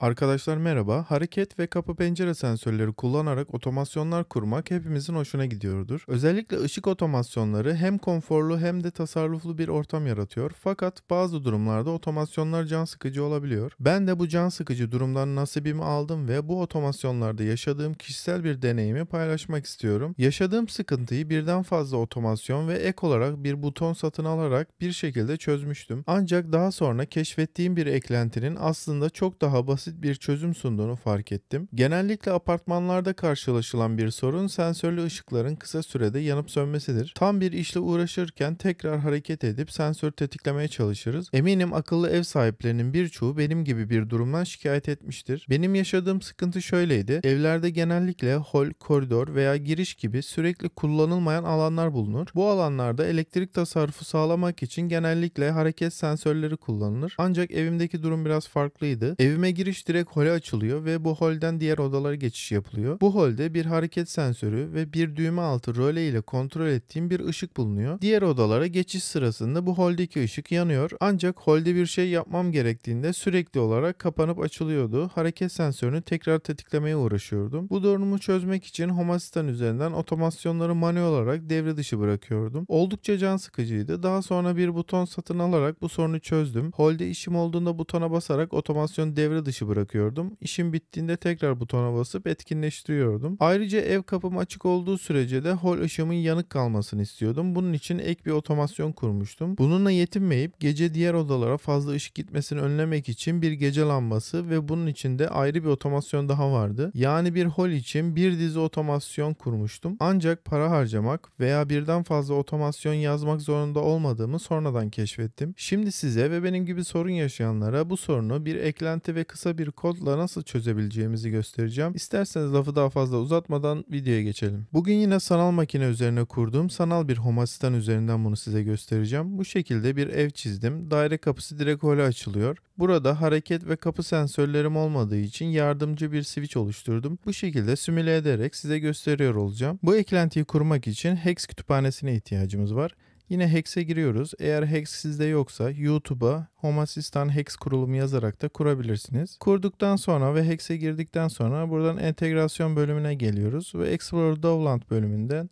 Arkadaşlar merhaba. Hareket ve kapı pencere sensörleri kullanarak otomasyonlar kurmak hepimizin hoşuna gidiyordur. Özellikle ışık otomasyonları hem konforlu hem de tasarruflu bir ortam yaratıyor. Fakat bazı durumlarda otomasyonlar can sıkıcı olabiliyor. Ben de bu can sıkıcı durumdan nasibimi aldım ve bu otomasyonlarda yaşadığım kişisel bir deneyimi paylaşmak istiyorum. Yaşadığım sıkıntıyı birden fazla otomasyon ve ek olarak bir buton satın alarak bir şekilde çözmüştüm. Ancak daha sonra keşfettiğim bir eklentinin aslında çok daha basit basit bir çözüm sunduğunu fark ettim. Genellikle apartmanlarda karşılaşılan bir sorun sensörlü ışıkların kısa sürede yanıp sönmesidir. Tam bir işle uğraşırken tekrar hareket edip sensör tetiklemeye çalışırız. Eminim akıllı ev sahiplerinin birçoğu benim gibi bir durumdan şikayet etmiştir. Benim yaşadığım sıkıntı şöyleydi. Evlerde genellikle hol, koridor veya giriş gibi sürekli kullanılmayan alanlar bulunur. Bu alanlarda elektrik tasarrufu sağlamak için genellikle hareket sensörleri kullanılır. Ancak evimdeki durum biraz farklıydı. Evime giriş Giriş direkt hole açılıyor ve bu holden diğer odalara geçiş yapılıyor. Bu holde bir hareket sensörü ve bir düğme altı röle ile kontrol ettiğim bir ışık bulunuyor. Diğer odalara geçiş sırasında bu holdeki ışık yanıyor. Ancak holde bir şey yapmam gerektiğinde sürekli olarak kapanıp açılıyordu. Hareket sensörünü tekrar tetiklemeye uğraşıyordum. Bu durumu çözmek için home üzerinden otomasyonları manuel olarak devre dışı bırakıyordum. Oldukça can sıkıcıydı. Daha sonra bir buton satın alarak bu sorunu çözdüm. Holde işim olduğunda butona basarak otomasyon devre dışı bırakıyordum. İşim bittiğinde tekrar butona basıp etkinleştiriyordum. Ayrıca ev kapım açık olduğu sürece de hol ışığımın yanık kalmasını istiyordum. Bunun için ek bir otomasyon kurmuştum. Bununla yetinmeyip gece diğer odalara fazla ışık gitmesini önlemek için bir gece lambası ve bunun için de ayrı bir otomasyon daha vardı. Yani bir hol için bir dizi otomasyon kurmuştum. Ancak para harcamak veya birden fazla otomasyon yazmak zorunda olmadığımı sonradan keşfettim. Şimdi size ve benim gibi sorun yaşayanlara bu sorunu bir eklenti ve kısa bir kodla nasıl çözebileceğimizi göstereceğim. İsterseniz lafı daha fazla uzatmadan videoya geçelim. Bugün yine sanal makine üzerine kurduğum sanal bir home asistan üzerinden bunu size göstereceğim. Bu şekilde bir ev çizdim. Daire kapısı direkt hole açılıyor. Burada hareket ve kapı sensörlerim olmadığı için yardımcı bir switch oluşturdum. Bu şekilde simüle ederek size gösteriyor olacağım. Bu eklentiyi kurmak için Hex kütüphanesine ihtiyacımız var. Yine Hex'e giriyoruz. Eğer Hex sizde yoksa YouTube'a Home Assistant Hex kurulumu yazarak da kurabilirsiniz. Kurduktan sonra ve Hex'e girdikten sonra buradan entegrasyon bölümüne geliyoruz ve Explorer Dovland bölümünden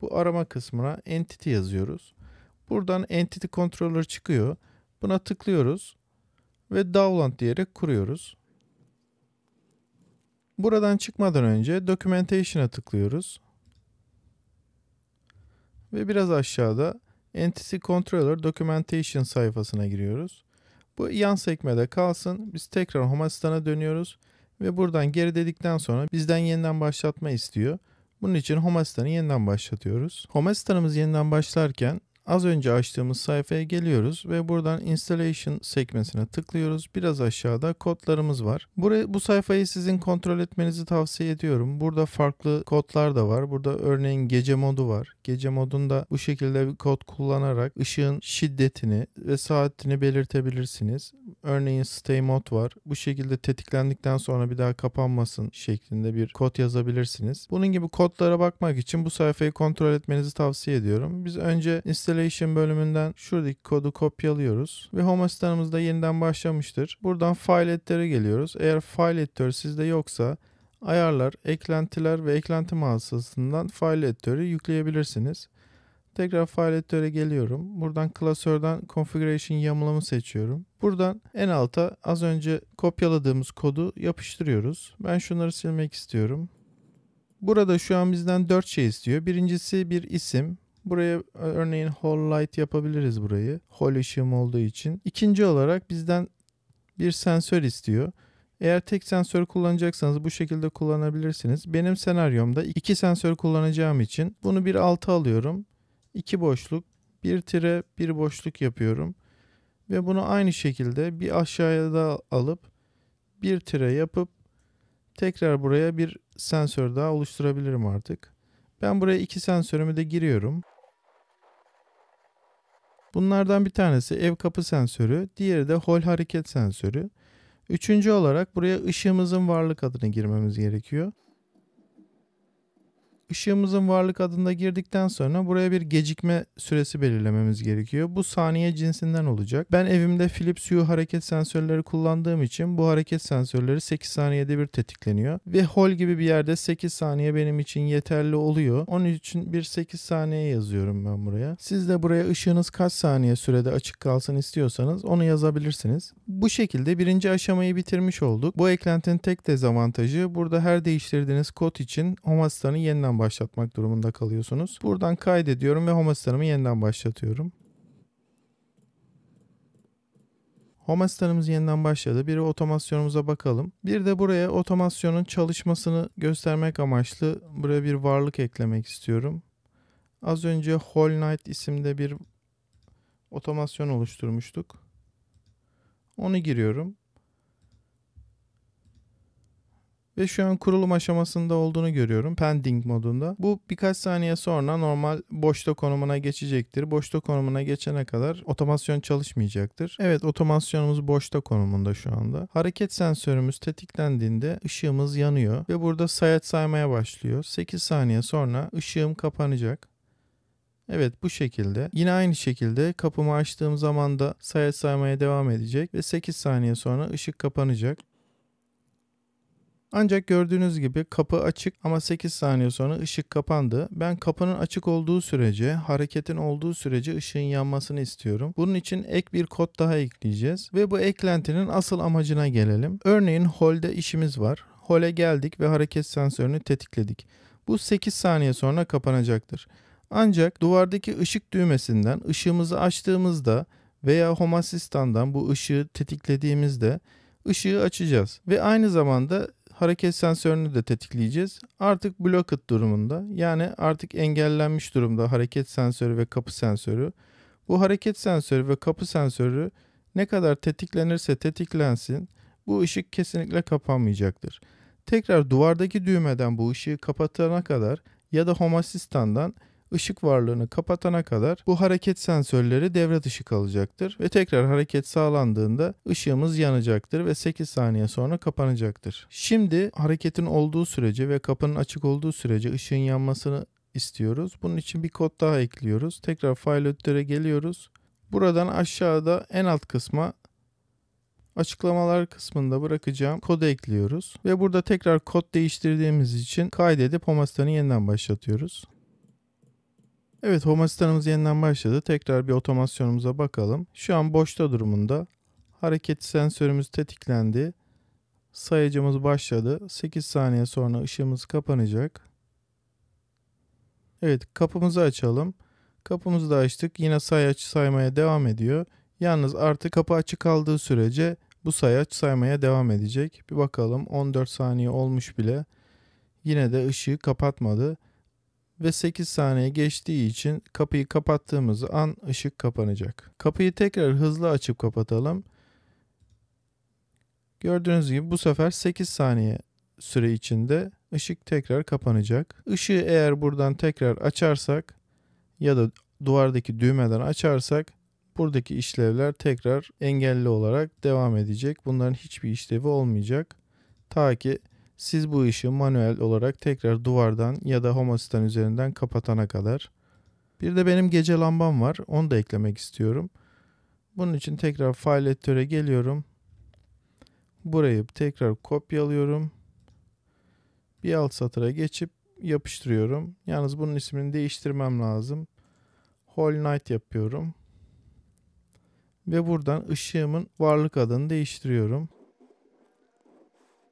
bu arama kısmına Entity yazıyoruz. Buradan Entity Controller çıkıyor. Buna tıklıyoruz ve Dovland diyerek kuruyoruz. Buradan çıkmadan önce Documentation'a tıklıyoruz ve biraz aşağıda Entity Controller Documentation sayfasına giriyoruz. Bu yan sekmede kalsın. Biz tekrar Home Asistan'a dönüyoruz ve buradan geri dedikten sonra bizden yeniden başlatma istiyor. Bunun için Home Asistan'ı yeniden başlatıyoruz. Home Asistan'ımız yeniden başlarken Az önce açtığımız sayfaya geliyoruz ve buradan installation sekmesine tıklıyoruz. Biraz aşağıda kodlarımız var. Buraya, bu sayfayı sizin kontrol etmenizi tavsiye ediyorum. Burada farklı kodlar da var. Burada örneğin gece modu var. Gece modunda bu şekilde bir kod kullanarak ışığın şiddetini ve saatini belirtebilirsiniz. Örneğin stay mod var. Bu şekilde tetiklendikten sonra bir daha kapanmasın şeklinde bir kod yazabilirsiniz. Bunun gibi kodlara bakmak için bu sayfayı kontrol etmenizi tavsiye ediyorum. Biz önce installation Installation bölümünden şuradaki kodu kopyalıyoruz ve home asistanımızda yeniden başlamıştır. Buradan file editöre geliyoruz. Eğer file editörü sizde yoksa ayarlar, eklentiler ve eklenti mağazasından file editörü yükleyebilirsiniz. Tekrar file editöre geliyorum. Buradan klasörden configuration yamlamı seçiyorum. Buradan en alta az önce kopyaladığımız kodu yapıştırıyoruz. Ben şunları silmek istiyorum. Burada şu an bizden 4 şey istiyor. Birincisi bir isim, Buraya e, örneğin hall light yapabiliriz burayı. Hall ışığım olduğu için. İkinci olarak bizden bir sensör istiyor. Eğer tek sensör kullanacaksanız bu şekilde kullanabilirsiniz. Benim senaryomda iki sensör kullanacağım için bunu bir altı alıyorum. iki boşluk, bir tire, bir boşluk yapıyorum. Ve bunu aynı şekilde bir aşağıya da alıp bir tire yapıp tekrar buraya bir sensör daha oluşturabilirim artık. Ben buraya iki sensörümü de giriyorum. Bunlardan bir tanesi ev kapı sensörü, diğeri de hol hareket sensörü. Üçüncü olarak buraya ışığımızın varlık adını girmemiz gerekiyor ışığımızın varlık adında girdikten sonra buraya bir gecikme süresi belirlememiz gerekiyor. Bu saniye cinsinden olacak. Ben evimde Philips Hue hareket sensörleri kullandığım için bu hareket sensörleri 8 saniyede bir tetikleniyor. Ve hol gibi bir yerde 8 saniye benim için yeterli oluyor. Onun için bir 8 saniye yazıyorum ben buraya. Siz de buraya ışığınız kaç saniye sürede açık kalsın istiyorsanız onu yazabilirsiniz. Bu şekilde birinci aşamayı bitirmiş olduk. Bu eklentinin tek dezavantajı burada her değiştirdiğiniz kod için Home Assistant'ı yeniden başlatmak durumunda kalıyorsunuz. Buradan kaydediyorum ve home asistanımı yeniden başlatıyorum. Home asistanımız yeniden başladı. Bir otomasyonumuza bakalım. Bir de buraya otomasyonun çalışmasını göstermek amaçlı buraya bir varlık eklemek istiyorum. Az önce Whole Night isimde bir otomasyon oluşturmuştuk. Onu giriyorum. ve şu an kurulum aşamasında olduğunu görüyorum pending modunda. Bu birkaç saniye sonra normal boşta konumuna geçecektir. Boşta konumuna geçene kadar otomasyon çalışmayacaktır. Evet otomasyonumuz boşta konumunda şu anda. Hareket sensörümüz tetiklendiğinde ışığımız yanıyor ve burada sayat saymaya başlıyor. 8 saniye sonra ışığım kapanacak. Evet bu şekilde. Yine aynı şekilde kapımı açtığım zaman da sayı saymaya devam edecek ve 8 saniye sonra ışık kapanacak. Ancak gördüğünüz gibi kapı açık ama 8 saniye sonra ışık kapandı. Ben kapının açık olduğu sürece, hareketin olduğu sürece ışığın yanmasını istiyorum. Bunun için ek bir kod daha ekleyeceğiz ve bu eklentinin asıl amacına gelelim. Örneğin holde işimiz var. Hole geldik ve hareket sensörünü tetikledik. Bu 8 saniye sonra kapanacaktır. Ancak duvardaki ışık düğmesinden ışığımızı açtığımızda veya Home Assistant'dan bu ışığı tetiklediğimizde ışığı açacağız ve aynı zamanda hareket sensörünü de tetikleyeceğiz. Artık blocked durumunda yani artık engellenmiş durumda hareket sensörü ve kapı sensörü. Bu hareket sensörü ve kapı sensörü ne kadar tetiklenirse tetiklensin bu ışık kesinlikle kapanmayacaktır. Tekrar duvardaki düğmeden bu ışığı kapatana kadar ya da Home Assistant'dan ışık varlığını kapatana kadar bu hareket sensörleri devre dışı kalacaktır ve tekrar hareket sağlandığında ışığımız yanacaktır ve 8 saniye sonra kapanacaktır. Şimdi hareketin olduğu sürece ve kapının açık olduğu sürece ışığın yanmasını istiyoruz. Bunun için bir kod daha ekliyoruz. Tekrar file editor'e geliyoruz. Buradan aşağıda en alt kısma açıklamalar kısmında bırakacağım kodu ekliyoruz ve burada tekrar kod değiştirdiğimiz için kaydedip Homasta'nı yeniden başlatıyoruz. Evet home asistanımız yeniden başladı. Tekrar bir otomasyonumuza bakalım. Şu an boşta durumunda. Hareket sensörümüz tetiklendi. Sayacımız başladı. 8 saniye sonra ışığımız kapanacak. Evet kapımızı açalım. Kapımızı da açtık. Yine sayaç saymaya devam ediyor. Yalnız artık kapı açık kaldığı sürece bu sayaç saymaya devam edecek. Bir bakalım 14 saniye olmuş bile. Yine de ışığı kapatmadı ve 8 saniye geçtiği için kapıyı kapattığımız an ışık kapanacak. Kapıyı tekrar hızlı açıp kapatalım. Gördüğünüz gibi bu sefer 8 saniye süre içinde ışık tekrar kapanacak. Işığı eğer buradan tekrar açarsak ya da duvardaki düğmeden açarsak buradaki işlevler tekrar engelli olarak devam edecek. Bunların hiçbir işlevi olmayacak. Ta ki siz bu işi manuel olarak tekrar duvardan ya da homostan üzerinden kapatana kadar. Bir de benim gece lambam var. Onu da eklemek istiyorum. Bunun için tekrar file editöre geliyorum. Burayı tekrar kopyalıyorum. Bir alt satıra geçip yapıştırıyorum. Yalnız bunun ismini değiştirmem lazım. Whole Night yapıyorum. Ve buradan ışığımın varlık adını değiştiriyorum.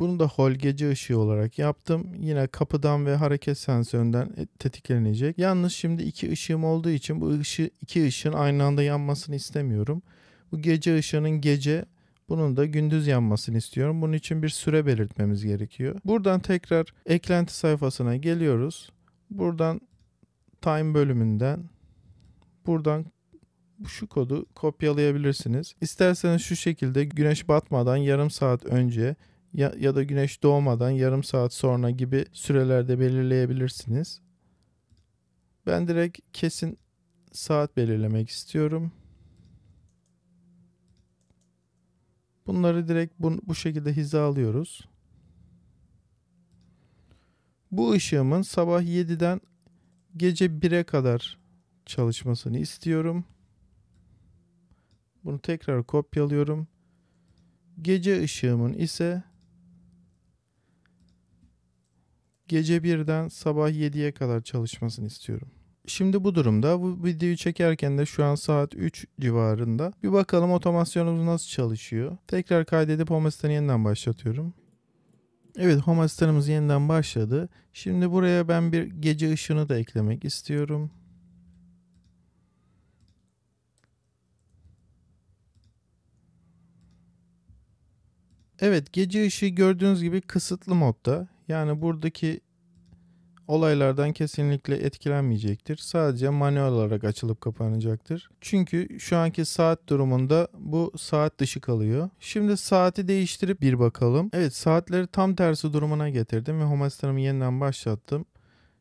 Bunu da holgeci ışığı olarak yaptım. Yine kapıdan ve hareket sensöründen e, tetiklenecek. Yalnız şimdi iki ışığım olduğu için bu ışı, iki ışığın aynı anda yanmasını istemiyorum. Bu gece ışığının gece bunun da gündüz yanmasını istiyorum. Bunun için bir süre belirtmemiz gerekiyor. Buradan tekrar eklenti sayfasına geliyoruz. Buradan time bölümünden buradan şu kodu kopyalayabilirsiniz. İsterseniz şu şekilde güneş batmadan yarım saat önce ya, ya da güneş doğmadan yarım saat sonra gibi sürelerde belirleyebilirsiniz. Ben direkt kesin saat belirlemek istiyorum. Bunları direkt bu, bu şekilde hizalıyoruz. Bu ışığımın sabah 7'den gece 1'e kadar çalışmasını istiyorum. Bunu tekrar kopyalıyorum. Gece ışığımın ise gece birden sabah 7'ye kadar çalışmasını istiyorum. Şimdi bu durumda bu videoyu çekerken de şu an saat 3 civarında. Bir bakalım otomasyonumuz nasıl çalışıyor. Tekrar kaydedip home asistanı yeniden başlatıyorum. Evet home asistanımız yeniden başladı. Şimdi buraya ben bir gece ışını da eklemek istiyorum. Evet gece ışığı gördüğünüz gibi kısıtlı modda. Yani buradaki olaylardan kesinlikle etkilenmeyecektir. Sadece manuel olarak açılıp kapanacaktır. Çünkü şu anki saat durumunda bu saat dışı kalıyor. Şimdi saati değiştirip bir bakalım. Evet saatleri tam tersi durumuna getirdim ve Homester'ımı yeniden başlattım.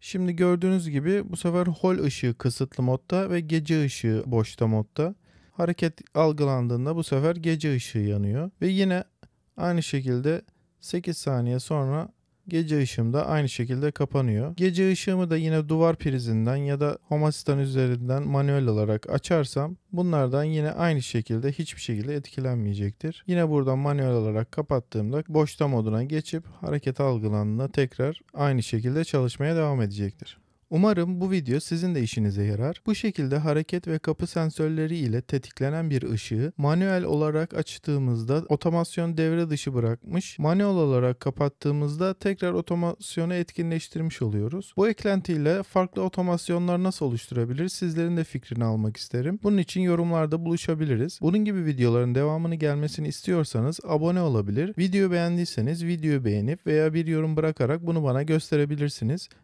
Şimdi gördüğünüz gibi bu sefer hol ışığı kısıtlı modda ve gece ışığı boşta modda. Hareket algılandığında bu sefer gece ışığı yanıyor. Ve yine aynı şekilde 8 saniye sonra Gece ışığım da aynı şekilde kapanıyor. Gece ışığımı da yine duvar prizinden ya da home asistan üzerinden manuel olarak açarsam bunlardan yine aynı şekilde hiçbir şekilde etkilenmeyecektir. Yine buradan manuel olarak kapattığımda boşta moduna geçip hareket algılanına tekrar aynı şekilde çalışmaya devam edecektir. Umarım bu video sizin de işinize yarar. Bu şekilde hareket ve kapı sensörleri ile tetiklenen bir ışığı manuel olarak açtığımızda otomasyon devre dışı bırakmış, manuel olarak kapattığımızda tekrar otomasyonu etkinleştirmiş oluyoruz. Bu eklentiyle farklı otomasyonlar nasıl oluşturabilir sizlerin de fikrini almak isterim. Bunun için yorumlarda buluşabiliriz. Bunun gibi videoların devamını gelmesini istiyorsanız abone olabilir. Video beğendiyseniz videoyu beğenip veya bir yorum bırakarak bunu bana gösterebilirsiniz.